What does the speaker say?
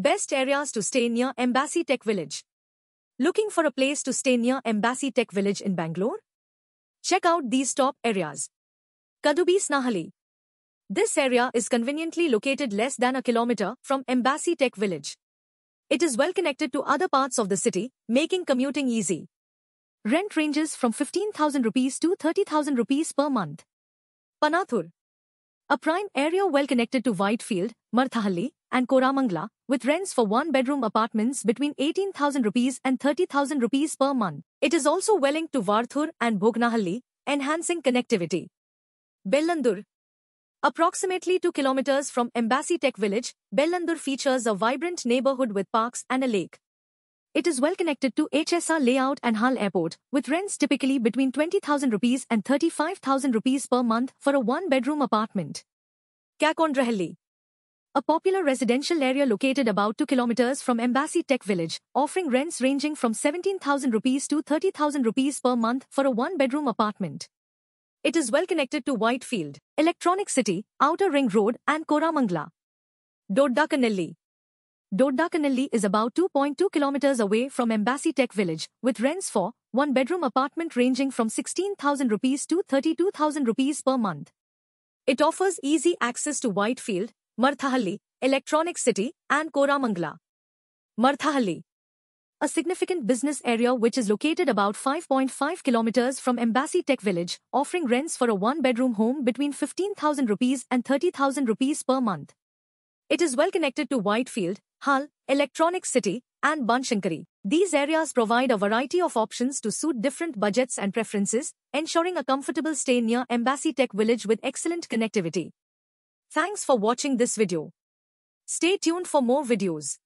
Best areas to stay near Embassy Tech Village. Looking for a place to stay near Embassy Tech Village in Bangalore? Check out these top areas. Kadubi Snahali. This area is conveniently located less than a kilometer from Embassy Tech Village. It is well connected to other parts of the city, making commuting easy. Rent ranges from 15,000 rupees to 30,000 rupees per month. Panathur. A prime area well connected to Whitefield, Marthahalli, and Koramangla, with rents for one-bedroom apartments between 18,000 rupees and 30,000 rupees per month. It is also well linked to Varthur and Bhognahalli, enhancing connectivity. Bellandur Approximately 2 kilometers from Embassy Tech Village, Bellandur features a vibrant neighborhood with parks and a lake. It is well connected to HSR layout and Hull Airport, with rents typically between 20,000 rupees and 35,000 rupees per month for a one-bedroom apartment. Kakondrahelli a popular residential area located about 2 kilometers from Embassy Tech Village, offering rents ranging from 17,000 rupees to 30,000 rupees per month for a one-bedroom apartment. It is well connected to Whitefield, Electronic City, Outer Ring Road and Koramangala. Doddakanelli Dordakanelli is about 2.2 kilometers away from Embassy Tech Village, with rents for one bedroom apartment ranging from 16,000 rupees to 32,000 rupees per month. It offers easy access to Whitefield, Marthahalli, Electronic City, and Koramangala. Marthahalli, a significant business area which is located about 5.5 kilometers from Embassy Tech Village, offering rents for a one-bedroom home between 15,000 rupees and 30,000 rupees per month. It is well connected to Whitefield, Hull, Electronic City, and Banshankari. These areas provide a variety of options to suit different budgets and preferences, ensuring a comfortable stay near Embassy Tech Village with excellent connectivity. Thanks for watching this video. Stay tuned for more videos.